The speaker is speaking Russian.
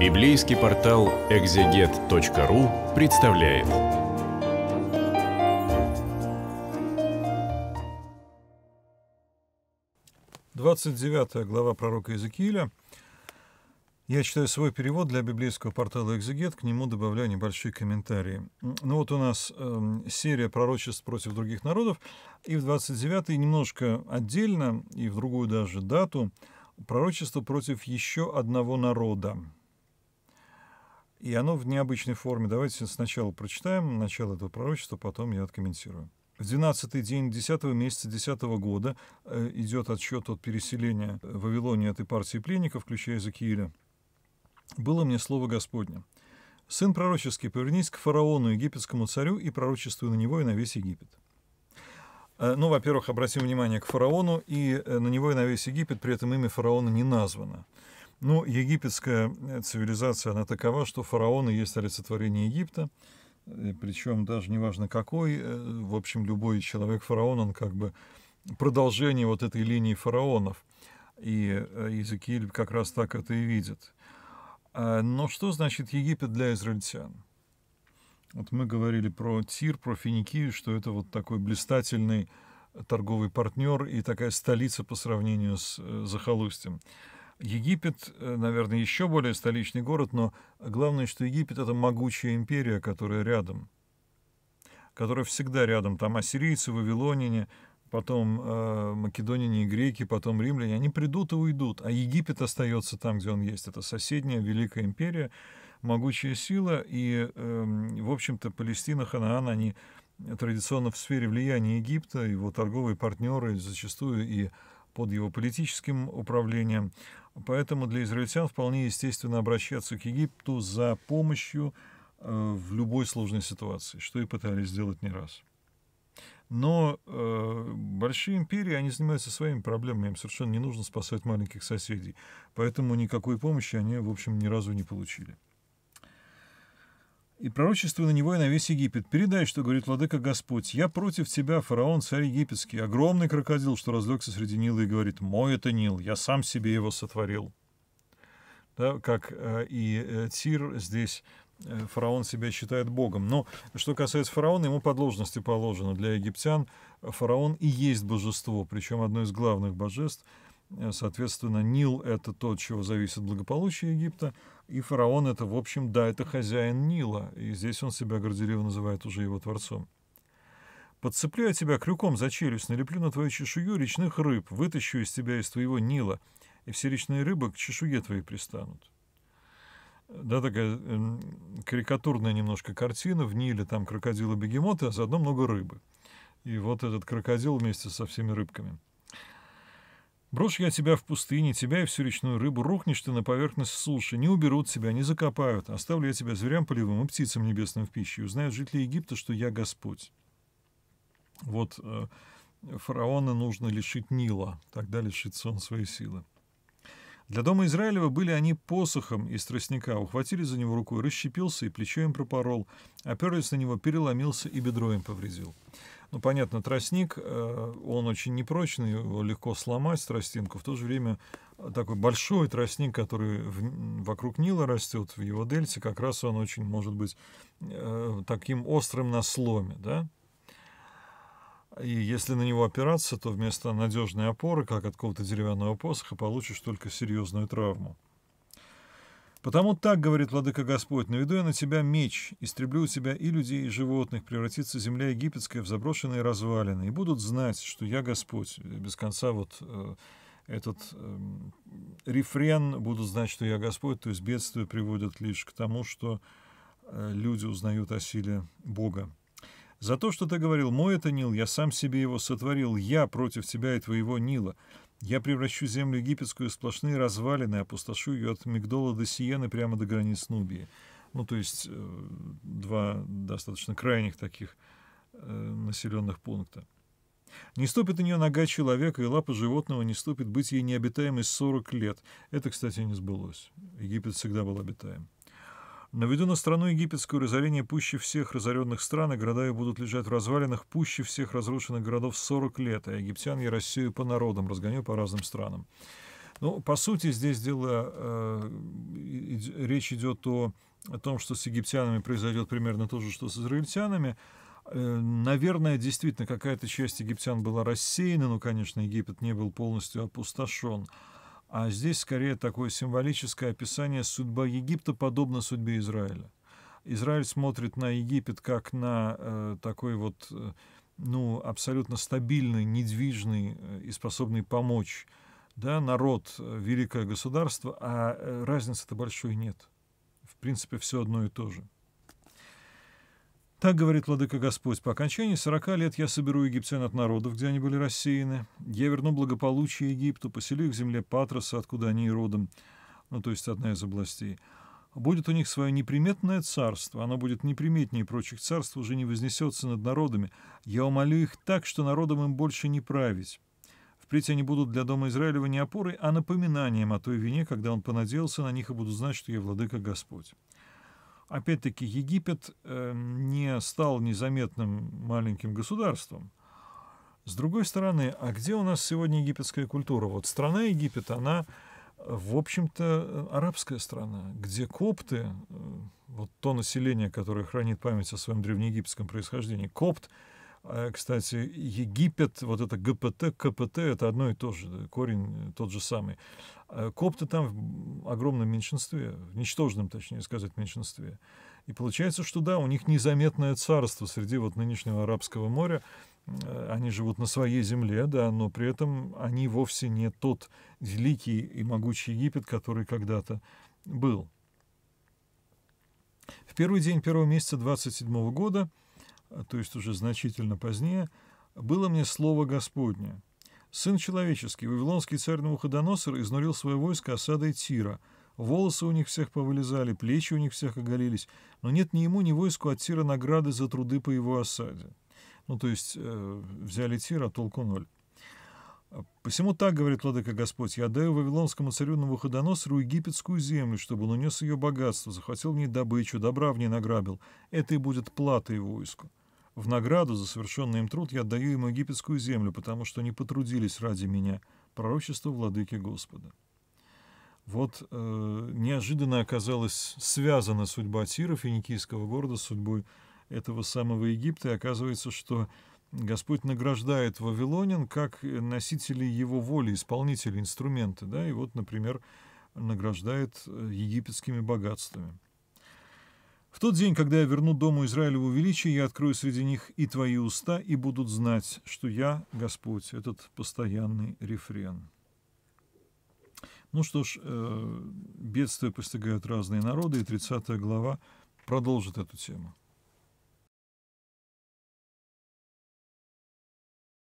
Библейский портал экзегет.ру представляет. Двадцать девятая глава пророка Иезекииля. Я читаю свой перевод для библейского портала «Экзегет», к нему добавляю небольшие комментарии. Ну вот у нас э, серия пророчеств против других народов, и в 29-й немножко отдельно, и в другую даже дату, пророчество против еще одного народа. И оно в необычной форме. Давайте сначала прочитаем начало этого пророчества, потом я откомментирую. В 12 день 10 месяца 10 года э, идет отсчет от переселения в э, Вавилонии этой партии пленников, включая Иезекииля. «Было мне слово Господне. Сын пророческий, повернись к фараону, египетскому царю, и пророчествуй на него и на весь Египет». Э, ну, во-первых, обратим внимание к фараону, и на него и на весь Египет, при этом имя фараона не названо. Ну, египетская э, цивилизация, она такова, что фараоны есть олицетворение Египта, причем даже неважно какой, э, в общем, любой человек-фараон, он как бы продолжение вот этой линии фараонов. И э, Иезекииль как раз так это и видит. А, но что значит Египет для израильтян? Вот мы говорили про Тир, про Финикию, что это вот такой блистательный торговый партнер и такая столица по сравнению с захолустьем. Египет, э, наверное, еще более столичный город, но главное, что Египет – это могучая империя, которая рядом, которая всегда рядом. Там ассирийцы, вавилоняне, потом э, македоняне и греки, потом римляне. Они придут и уйдут, а Египет остается там, где он есть. Это соседняя великая империя, могучая сила, и, э, в общем-то, Палестина, Ханаан, они традиционно в сфере влияния Египта, его торговые партнеры зачастую и под его политическим управлением. Поэтому для израильтян вполне естественно обращаться к Египту за помощью э, в любой сложной ситуации, что и пытались сделать не раз. Но э, большие империи, они занимаются своими проблемами, им совершенно не нужно спасать маленьких соседей. Поэтому никакой помощи они, в общем, ни разу не получили и пророчествуя на него и на весь Египет. Передай, что говорит владыка Господь, я против тебя, фараон, царь египетский, огромный крокодил, что разлегся среди Нила и говорит, мой это Нил, я сам себе его сотворил. Да, как э, и э, Тир здесь э, фараон себя считает богом. Но что касается фараона, ему по должности положено. Для египтян фараон и есть божество, причем одно из главных божеств – Э, соответственно, Нил – это то, от чего зависит благополучие Египта, и фараон – это, в общем, да, это хозяин Нила, и здесь он себя горделиво называет уже его творцом. «Подцепляю тебя крюком за челюсть, налеплю на твою чешую речных рыб, вытащу из тебя из твоего Нила, и все речные рыбы к чешуе твоей пристанут». Да, такая эм, карикатурная немножко картина. В Ниле там крокодилы-бегемоты, а заодно много рыбы. И вот этот крокодил вместе со всеми рыбками – Брошу я тебя в пустыне, тебя и всю речную рыбу, рухнешь ты на поверхность суши, не уберут тебя, не закопают, оставлю я тебя зверям полевым и птицам небесным в пищу, узнают жители Египта, что я Господь. Вот э, фараона нужно лишить Нила, тогда лишится он своей силы. Для дома Израилева были они посохом из тростника, ухватили за него рукой, расщепился и плечо им пропорол, оперлись на него, переломился и бедро им повредил. Ну, понятно, тростник, э, он очень непрочный, его легко сломать, тростинку. В то же время э, такой большой тростник, который в, вокруг Нила растет, в его дельте, как раз он очень может быть э, таким острым на сломе, да? И если на него опираться, то вместо надежной опоры, как от какого-то деревянного посоха, получишь только серьезную травму. «Потому так, — говорит Владыка Господь, — наведу я на тебя меч, истреблю у тебя и людей, и животных, превратится земля египетская в заброшенные развалины, и будут знать, что я Господь». Без конца вот э, этот э, рефрен «будут знать, что я Господь», то есть бедствия приводят лишь к тому, что э, люди узнают о силе Бога. За то, что ты говорил, мой это Нил, я сам себе его сотворил, я против тебя и твоего Нила. Я превращу землю египетскую в сплошные развалины, опустошу ее от Мигдола до Сиены прямо до границ Нубии. Ну, то есть э, два достаточно крайних таких э, населенных пункта. Не ступит на нее нога человека, и лапа животного не ступит быть ей необитаемой 40 лет. Это, кстати, не сбылось. Египет всегда был обитаем. Наведу на страну египетскую разорение пуще всех разоренных стран, и города ее будут лежать в развалинах пуще всех разрушенных городов 40 лет, а египтян я рассею по народам, разгоню по разным странам. Ну, по сути, здесь дело, э, речь идет о, о том, что с египтянами произойдет примерно то же, что с израильтянами. Э, наверное, действительно, какая-то часть египтян была рассеяна, но, конечно, Египет не был полностью опустошен. А здесь скорее такое символическое описание судьба Египта подобно судьбе Израиля. Израиль смотрит на Египет как на э, такой вот, э, ну, абсолютно стабильный, недвижный э, и способный помочь да, народ, э, великое государство, а э, разницы-то большой нет. В принципе, все одно и то же. Так говорит Владыка Господь, по окончании сорока лет я соберу египтян от народов, где они были рассеяны. Я верну благополучие Египту, поселю их в земле Патроса, откуда они и родом, ну, то есть одна из областей. Будет у них свое неприметное царство, оно будет неприметнее прочих царств, уже не вознесется над народами. Я умолю их так, что народам им больше не править. Впредь они будут для Дома Израилева не опорой, а напоминанием о той вине, когда он понадеялся на них, и будут знать, что я владыка Господь опять-таки, Египет эм, не стал незаметным маленьким государством. С другой стороны, а где у нас сегодня египетская культура? Вот страна Египет, она, э, в общем-то, э, арабская страна, где копты, э, вот то население, которое хранит память о своем древнеегипетском происхождении, копт — а, кстати, Египет, вот это ГПТ, КПТ, это одно и то же, корень э, тот же самый. А, копты там в огромном меньшинстве, в ничтожном, точнее сказать, меньшинстве. И получается, что да, у них незаметное царство среди вот нынешнего Арабского моря. Э, они живут на своей земле, да, но при этом они вовсе не тот великий и могучий Египет, который когда-то был. В первый день первого месяца 27 года – то есть уже значительно позднее, было мне слово Господне. Сын человеческий, вавилонский царь Навуходоносор, изнурил свое войско осадой Тира. Волосы у них всех повылезали, плечи у них всех оголились, но нет ни ему, ни войску от Тира награды за труды по его осаде. Ну, то есть э, взяли Тира толку ноль. «Посему так, — говорит Владыка Господь, — я даю Вавилонскому царю Навуходоносору египетскую землю, чтобы он унес ее богатство, захватил в ней добычу, добра в ней награбил. Это и будет плата его войску. В награду за совершенный им труд я отдаю им египетскую землю, потому что они потрудились ради меня. Пророчество владыки Господа. Вот э, неожиданно оказалась связана судьба Тира, финикийского города, с судьбой этого самого Египта. И оказывается, что Господь награждает вавилонян как носители его воли, исполнители, инструменты. Да? И вот, например, награждает э, египетскими богатствами. В тот день, когда я верну дому Израилеву величие, я открою среди них и твои уста, и будут знать, что я Господь». Этот постоянный рефрен. Ну что ж, э, бедствия постигают разные народы, и 30 глава продолжит эту тему.